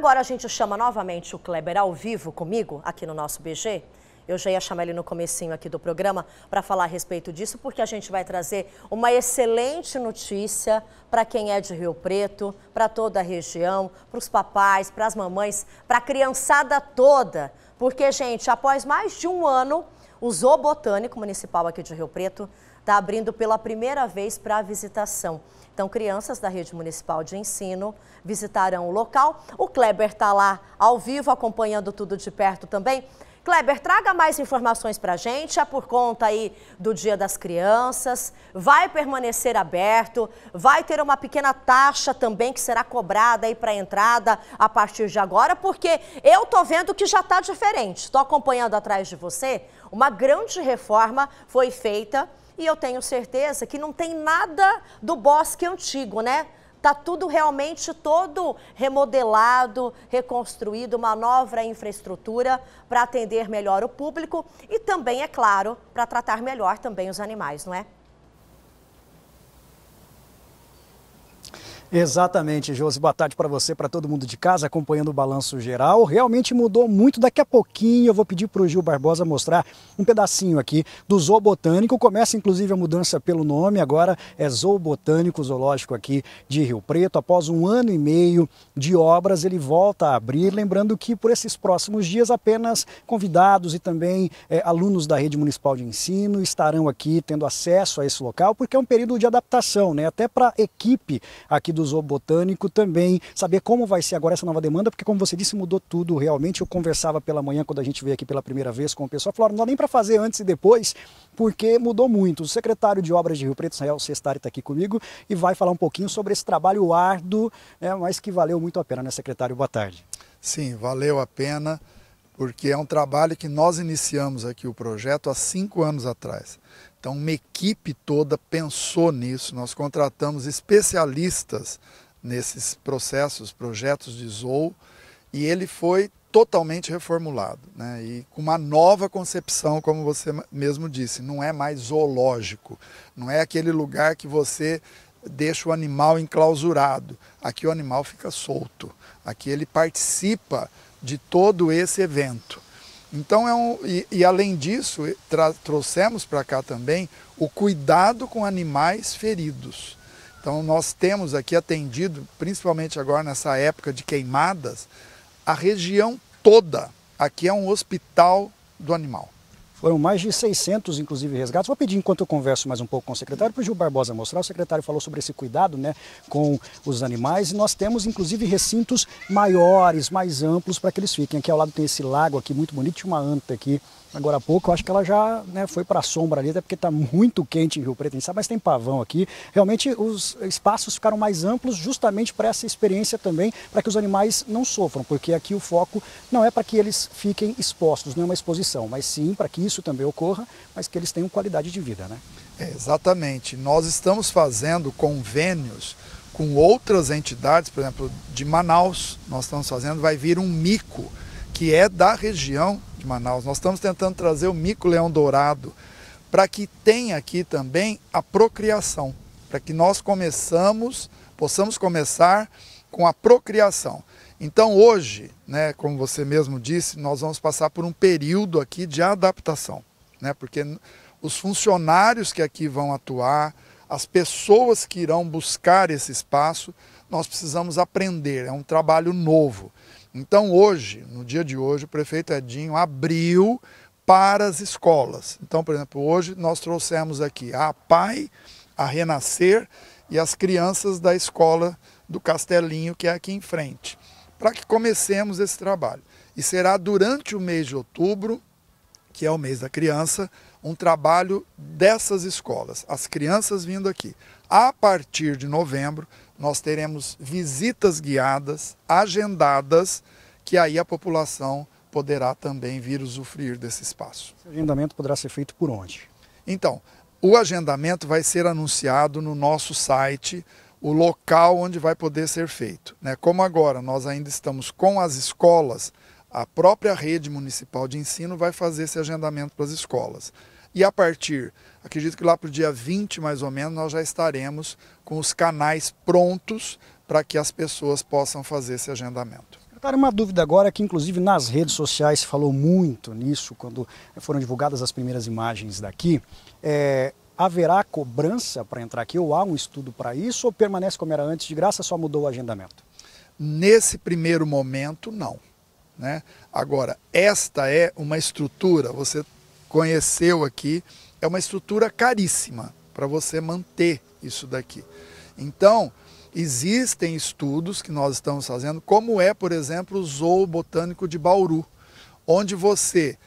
Agora a gente chama novamente o Kleber ao vivo comigo, aqui no nosso BG. Eu já ia chamar ele no comecinho aqui do programa para falar a respeito disso, porque a gente vai trazer uma excelente notícia para quem é de Rio Preto, para toda a região, para os papais, para as mamães, para a criançada toda. Porque, gente, após mais de um ano, o Zoo Botânico Municipal aqui de Rio Preto está abrindo pela primeira vez para visitação. Então, crianças da rede municipal de ensino visitarão o local. O Kleber está lá ao vivo acompanhando tudo de perto também. Kleber, traga mais informações para a gente, é por conta aí do Dia das Crianças, vai permanecer aberto, vai ter uma pequena taxa também que será cobrada aí para entrada a partir de agora, porque eu tô vendo que já está diferente, estou acompanhando atrás de você, uma grande reforma foi feita e eu tenho certeza que não tem nada do bosque antigo, né? Está tudo realmente todo remodelado, reconstruído, uma nova infraestrutura para atender melhor o público e também, é claro, para tratar melhor também os animais, não é? Exatamente, Josi. Boa tarde para você, para todo mundo de casa acompanhando o balanço geral. Realmente mudou muito. Daqui a pouquinho eu vou pedir para o Gil Barbosa mostrar um pedacinho aqui do Zoo Botânico. Começa inclusive a mudança pelo nome, agora é Zoo Botânico Zoológico aqui de Rio Preto. Após um ano e meio de obras, ele volta a abrir. Lembrando que por esses próximos dias apenas convidados e também é, alunos da rede municipal de ensino estarão aqui tendo acesso a esse local, porque é um período de adaptação, né? Até para a equipe aqui do do zoobotânico também, saber como vai ser agora essa nova demanda, porque como você disse, mudou tudo realmente. Eu conversava pela manhã, quando a gente veio aqui pela primeira vez com o pessoal, falaram, não dá nem para fazer antes e depois, porque mudou muito. O secretário de Obras de Rio Preto, Israel Sestari, está aqui comigo e vai falar um pouquinho sobre esse trabalho árduo, né, mas que valeu muito a pena, né, secretário? Boa tarde. Sim, valeu a pena porque é um trabalho que nós iniciamos aqui o projeto há cinco anos atrás. Então, uma equipe toda pensou nisso. Nós contratamos especialistas nesses processos, projetos de ZOO, e ele foi totalmente reformulado, né? E com uma nova concepção, como você mesmo disse, não é mais zoológico, não é aquele lugar que você deixa o animal enclausurado. Aqui o animal fica solto. Aqui ele participa de todo esse evento. Então é um, e, e além disso trouxemos para cá também o cuidado com animais feridos. Então nós temos aqui atendido, principalmente agora nessa época de queimadas, a região toda. Aqui é um hospital do animal. Foram mais de 600, inclusive, resgates. Vou pedir, enquanto eu converso mais um pouco com o secretário, para o Gil Barbosa mostrar. O secretário falou sobre esse cuidado né, com os animais. E nós temos, inclusive, recintos maiores, mais amplos para que eles fiquem. Aqui ao lado tem esse lago aqui, muito bonito, uma anta aqui agora há pouco. Eu acho que ela já né, foi para a sombra ali, até porque está muito quente em Rio Preto, a gente sabe, mas tem pavão aqui. Realmente os espaços ficaram mais amplos justamente para essa experiência também, para que os animais não sofram, porque aqui o foco não é para que eles fiquem expostos, não é uma exposição, mas sim para que isso também ocorra, mas que eles tenham qualidade de vida. Né? É, exatamente. Nós estamos fazendo convênios com outras entidades, por exemplo, de Manaus, nós estamos fazendo, vai vir um mico, que é da região de Manaus. Nós estamos tentando trazer o mico-leão-dourado para que tenha aqui também a procriação, para que nós começamos, possamos começar com a procriação. Então hoje, né, como você mesmo disse, nós vamos passar por um período aqui de adaptação, né, porque os funcionários que aqui vão atuar, as pessoas que irão buscar esse espaço, nós precisamos aprender, é um trabalho novo. Então, hoje, no dia de hoje, o prefeito Edinho abriu para as escolas. Então, por exemplo, hoje nós trouxemos aqui a PAI, a Renascer e as crianças da escola do Castelinho, que é aqui em frente, para que comecemos esse trabalho. E será durante o mês de outubro, que é o mês da criança, um trabalho dessas escolas, as crianças vindo aqui. A partir de novembro, nós teremos visitas guiadas, agendadas, que aí a população poderá também vir usufruir desse espaço. Esse agendamento poderá ser feito por onde? Então, o agendamento vai ser anunciado no nosso site, o local onde vai poder ser feito. Né? Como agora nós ainda estamos com as escolas, a própria rede municipal de ensino vai fazer esse agendamento para as escolas. E a partir, acredito que lá para o dia 20 mais ou menos, nós já estaremos com os canais prontos para que as pessoas possam fazer esse agendamento. Secretário, uma dúvida agora que inclusive nas redes sociais se falou muito nisso quando foram divulgadas as primeiras imagens daqui. É, haverá cobrança para entrar aqui ou há um estudo para isso ou permanece como era antes de graça, só mudou o agendamento? Nesse primeiro momento, não. Né? Agora, esta é uma estrutura, você conheceu aqui, é uma estrutura caríssima para você manter isso daqui. Então, existem estudos que nós estamos fazendo, como é, por exemplo, o Zoo Botânico de Bauru, onde você,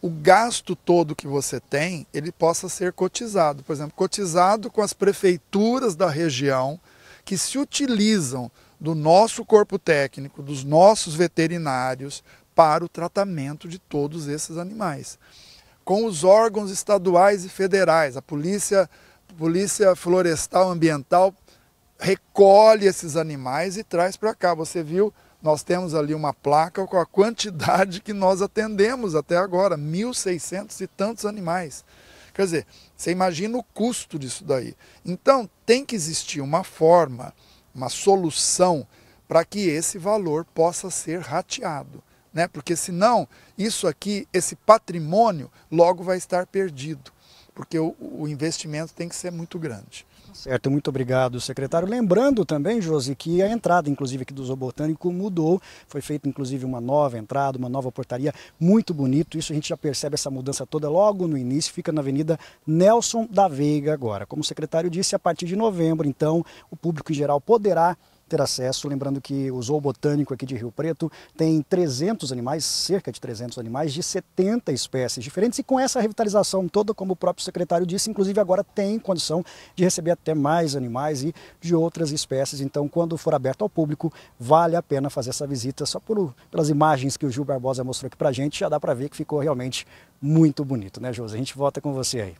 o gasto todo que você tem, ele possa ser cotizado. Por exemplo, cotizado com as prefeituras da região que se utilizam do nosso corpo técnico, dos nossos veterinários, para o tratamento de todos esses animais. Com os órgãos estaduais e federais, a Polícia, polícia Florestal Ambiental recolhe esses animais e traz para cá. Você viu, nós temos ali uma placa com a quantidade que nós atendemos até agora, 1.600 e tantos animais. Quer dizer, você imagina o custo disso daí. Então, tem que existir uma forma uma solução para que esse valor possa ser rateado. Né? Porque senão, isso aqui, esse patrimônio, logo vai estar perdido, porque o, o investimento tem que ser muito grande. Certo, muito obrigado, secretário. Lembrando também, Josi, que a entrada, inclusive, aqui do Zoobotânico mudou. Foi feita, inclusive, uma nova entrada, uma nova portaria, muito bonito. Isso a gente já percebe essa mudança toda logo no início. Fica na Avenida Nelson da Veiga agora. Como o secretário disse, a partir de novembro, então, o público em geral poderá ter acesso. Lembrando que o Zoo Botânico aqui de Rio Preto tem 300 animais, cerca de 300 animais, de 70 espécies diferentes. E com essa revitalização toda, como o próprio secretário disse, inclusive agora tem condição de receber até mais animais e de outras espécies. Então, quando for aberto ao público, vale a pena fazer essa visita. Só por, pelas imagens que o Gil Barbosa mostrou aqui para gente, já dá para ver que ficou realmente muito bonito, né, Josi? A gente volta com você aí.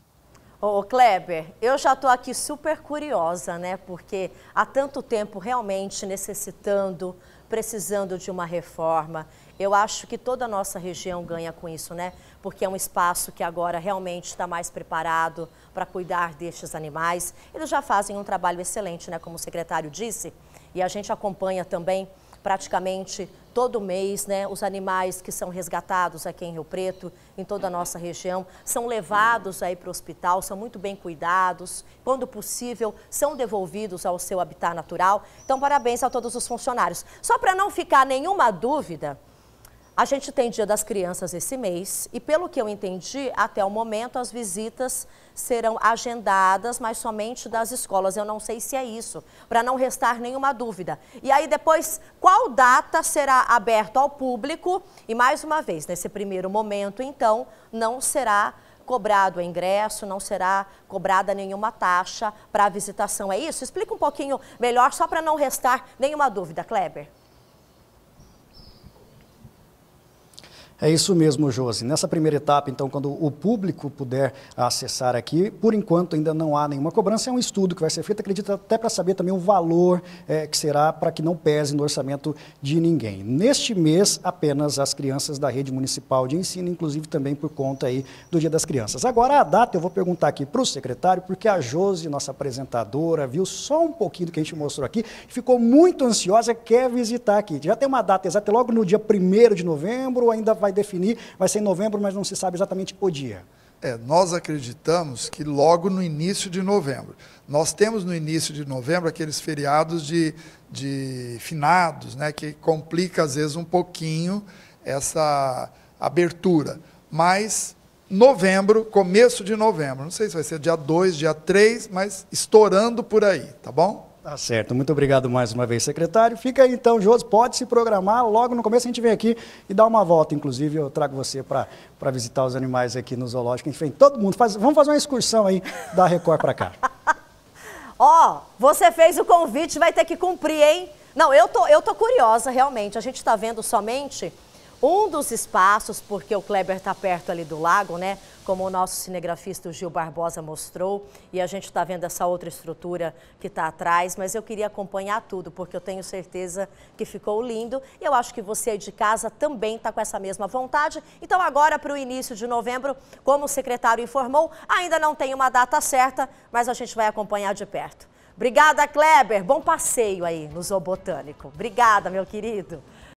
Ô, Kleber, eu já estou aqui super curiosa, né? Porque há tanto tempo realmente necessitando, precisando de uma reforma. Eu acho que toda a nossa região ganha com isso, né? Porque é um espaço que agora realmente está mais preparado para cuidar destes animais. Eles já fazem um trabalho excelente, né? Como o secretário disse, e a gente acompanha também praticamente todo mês, né? Os animais que são resgatados aqui em Rio Preto, em toda a nossa região, são levados aí para o hospital, são muito bem cuidados, quando possível, são devolvidos ao seu habitat natural. Então, parabéns a todos os funcionários. Só para não ficar nenhuma dúvida, a gente tem Dia das Crianças esse mês e, pelo que eu entendi, até o momento as visitas serão agendadas, mas somente das escolas. Eu não sei se é isso, para não restar nenhuma dúvida. E aí depois, qual data será aberto ao público? E mais uma vez, nesse primeiro momento, então, não será cobrado o ingresso, não será cobrada nenhuma taxa para a visitação. É isso? Explica um pouquinho melhor, só para não restar nenhuma dúvida, Kleber. É isso mesmo, Josi. Nessa primeira etapa, então, quando o público puder acessar aqui, por enquanto ainda não há nenhuma cobrança, é um estudo que vai ser feito, acredito até para saber também o valor é, que será para que não pese no orçamento de ninguém. Neste mês, apenas as crianças da rede municipal de ensino, inclusive também por conta aí do Dia das Crianças. Agora, a data eu vou perguntar aqui para o secretário, porque a Josi, nossa apresentadora, viu só um pouquinho do que a gente mostrou aqui, ficou muito ansiosa, quer visitar aqui. Já tem uma data exata, é logo no dia 1 de novembro, ou ainda vai vai definir, vai ser em novembro, mas não se sabe exatamente o dia. É, nós acreditamos que logo no início de novembro. Nós temos no início de novembro aqueles feriados de, de finados, né, que complica às vezes um pouquinho essa abertura. Mas novembro, começo de novembro, não sei se vai ser dia 2, dia 3, mas estourando por aí, tá bom? Tá certo. Muito obrigado mais uma vez, secretário. Fica aí então, Josi, pode se programar. Logo no começo a gente vem aqui e dá uma volta. Inclusive, eu trago você para visitar os animais aqui no zoológico. Enfim, todo mundo. Faz, vamos fazer uma excursão aí da Record para cá. Ó, oh, você fez o convite, vai ter que cumprir, hein? Não, eu tô, eu tô curiosa, realmente. A gente está vendo somente um dos espaços, porque o Kleber está perto ali do lago, né? Como o nosso cinegrafista Gil Barbosa mostrou, e a gente está vendo essa outra estrutura que está atrás, mas eu queria acompanhar tudo, porque eu tenho certeza que ficou lindo. E eu acho que você aí de casa também está com essa mesma vontade. Então, agora para o início de novembro, como o secretário informou, ainda não tem uma data certa, mas a gente vai acompanhar de perto. Obrigada, Kleber. Bom passeio aí no Botânico. Obrigada, meu querido.